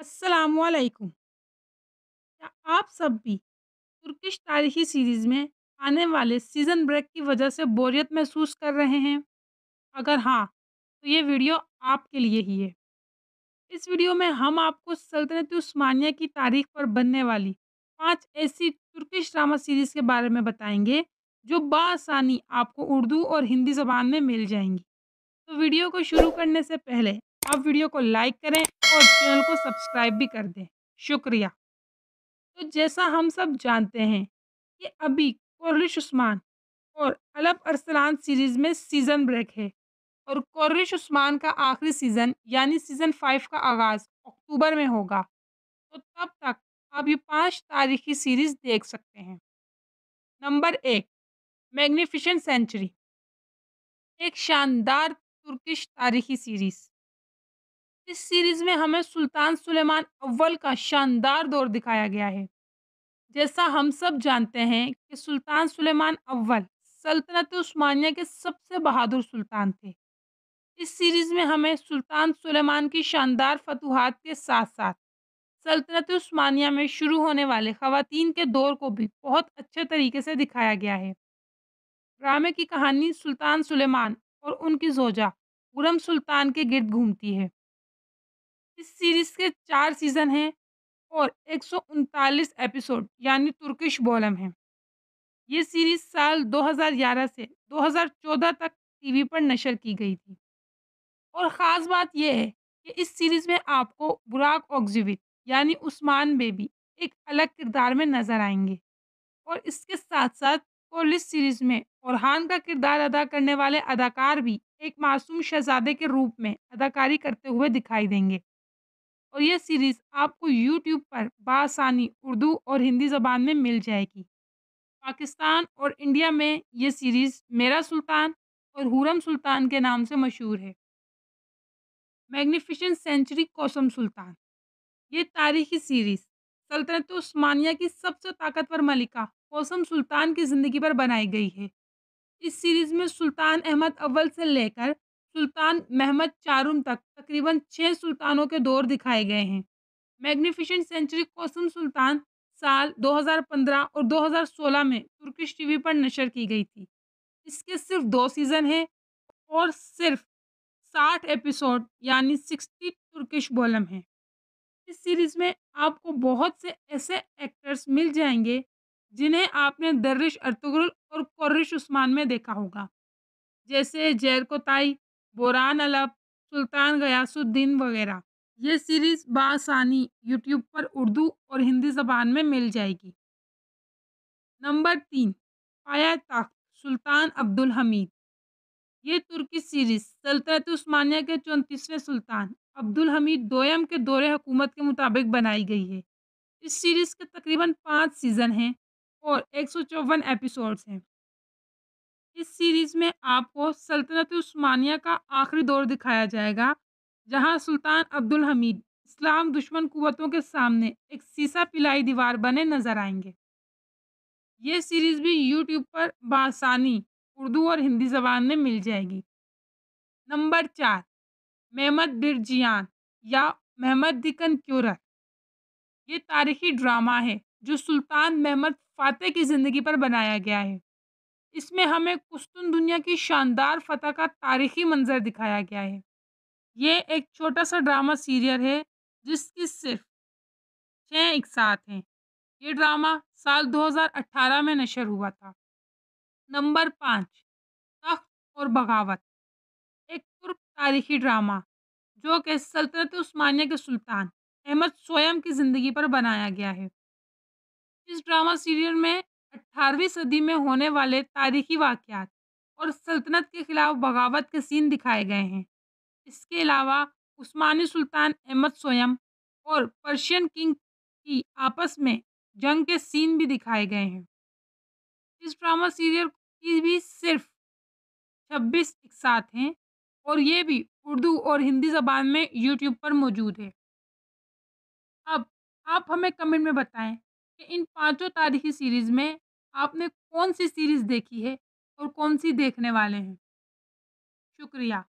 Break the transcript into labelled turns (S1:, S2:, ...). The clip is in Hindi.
S1: असलकुम क्या आप सब भी तुर्किश तारीखी सीरीज़ में आने वाले सीज़न ब्रेक की वजह से बोरियत महसूस कर रहे हैं अगर हाँ तो ये वीडियो आपके लिए ही है इस वीडियो में हम आपको सल्तनत उस्मानिया की तारीख पर बनने वाली पांच ऐसी तुर्किश ड्रामा सीरीज़ के बारे में बताएंगे जो बासानी आपको उर्दू और हिंदी ज़बान में मिल जाएंगी तो वीडियो को शुरू करने से पहले आप वीडियो को लाइक करें और चैनल को सब्सक्राइब भी कर दें शुक्रिया तो जैसा हम सब जानते हैं कि अभी कॉरलिश उस्मान और अलब अरसलान सीरीज़ में सीज़न ब्रेक है और कॉरलिश उस्मान का आखिरी सीज़न यानी सीज़न फाइव का आगाज़ अक्टूबर में होगा तो तब तक आप ये पाँच तारीखी सीरीज़ देख सकते हैं नंबर एक मैग्नीफिशेंट सेंचुरी एक शानदार तुर्किश तारीखी सीरीज़ इस सीरीज में हमें सुल्तान सुलेमान अव्वल का शानदार दौर दिखाया गया है जैसा हम सब जानते हैं कि सुल्तान सुलेमान अव्वल सल्तनत उस्मानिया के सबसे बहादुर सुल्तान थे इस सीरीज़ में हमें सुल्तान सुलेमान की शानदार फतूहत के साथ साथ सल्तनत उस्मानिया में शुरू होने वाले ख़वान के दौर को भी बहुत अच्छे तरीके से दिखाया गया है ड्रामे की कहानी सुल्तान सुलेमान और उनकी जोजा गुरम सुल्तान के गिर्द घूमती है इस सीरीज़ के चार सीज़न हैं और एक एपिसोड यानी तुर्किश बॉलम है ये सीरीज़ साल 2011 से 2014 तक टीवी पर नशर की गई थी और ख़ास बात यह है कि इस सीरीज़ में आपको बुराक ऑक्जिविक यानी उस्मान बेबी एक अलग किरदार में नज़र आएंगे और इसके साथ साथ पोलिस सीरीज़ में औरहान का किरदार अदा करने वाले अदाकार भी एक मासूम शहजादे के रूप में अदाकारी करते हुए दिखाई देंगे और यह सीरीज़ आपको यूट्यूब पर बासानी उर्दू और हिंदी ज़बान में मिल जाएगी पाकिस्तान और इंडिया में ये सीरीज़ मेरा सुल्तान और हुरम सुल्तान के नाम से मशहूर है मैग्निफिशेंट सेंचुरी कौसम सुल्तान ये तारीखी सीरीज़ सल्तनत तो उस्मानिया की सबसे ताकतवर मलिका कौसम सुल्तान की ज़िंदगी पर बनाई गई है इस सीरीज़ में सुल्तान अहमद अव्वल से लेकर सुल्तान महमद चारुम तक तकरीबन छः सुल्तानों के दौर दिखाए गए हैं मैग्निफिशेंट सेंचुरी कौसम सुल्तान साल 2015 और 2016 में तुर्किश टीवी पर नशर की गई थी इसके सिर्फ दो सीज़न हैं और सिर्फ 60 एपिसोड यानी 60 तुर्किश बॉलम हैं इस सीरीज़ में आपको बहुत से ऐसे एक्टर्स मिल जाएंगे जिन्हें आपने दर्रिश अरतगुल और कर्रिश उस्मान में देखा होगा जैसे जैर कोताई बुरान अलब सुल्तान गयासुद्दीन वगैरह ये सीरीज़ बासानी यूट्यूब पर उर्दू और हिंदी ज़बान में मिल जाएगी नंबर तीन पाया तख्त सुल्तान अब्दुल हमीद ये तुर्की सीरीज़ सल्तनत उस्मानिया के चौंतीसवें सुल्तान अब्दुल हमीद दोयम के दौरे हुकूमत के मुताबिक बनाई गई है इस सीरीज़ के तकरीबन पाँच सीज़न हैं और एक सौ चौवन एपिसोड्स हैं इस सीरीज़ में आपको सल्तनत उस्मानिया का आखिरी दौर दिखाया जाएगा जहां सुल्तान अब्दुल हमीद इस्लाम दुश्मन कुवतों के सामने एक सीसा पिलाई दीवार बने नजर आएंगे ये सीरीज़ भी यूट्यूब पर बासानी उर्दू और हिंदी जबान में मिल जाएगी नंबर चार मेहमद बिरजियान या मेहमद दिकन क्यूरर ये तारीखी ड्रामा है जो सुल्तान महमद फ़ातह की ज़िंदगी पर बनाया गया है इसमें हमें कुस्तुन दुनिया की शानदार फतह का तारीखी मंजर दिखाया गया है ये एक छोटा सा ड्रामा सीरियल है जिसकी सिर्फ छः एक साथ हैं ये ड्रामा साल 2018 में नशर हुआ था नंबर पाँच तख्त और बगावत एक तुर्क तारीखी ड्रामा जो कि सल्तनत उस्मानिया के सुल्तान अहमद स्वयं की ज़िंदगी पर बनाया गया है इस ड्रामा सीरियल में अट्ठारहवीं सदी में होने वाले तारीखी वाक़ात और सल्तनत के ख़िलाफ़ बगावत के सीन दिखाए गए हैं इसके अलावा उस्मानी सुल्तान अहमद सोयम और पर्शियन किंग की आपस में जंग के सीन भी दिखाए गए हैं इस ड्रामा सीरियल की भी सिर्फ छब्बीस इकसात हैं और ये भी उर्दू और हिंदी ज़बान में यूट्यूब पर मौजूद है अब आप हमें कमेंट में बताएं कि इन पांचों तारीखी सीरीज़ में आपने कौन सी सीरीज़ देखी है और कौन सी देखने वाले हैं शुक्रिया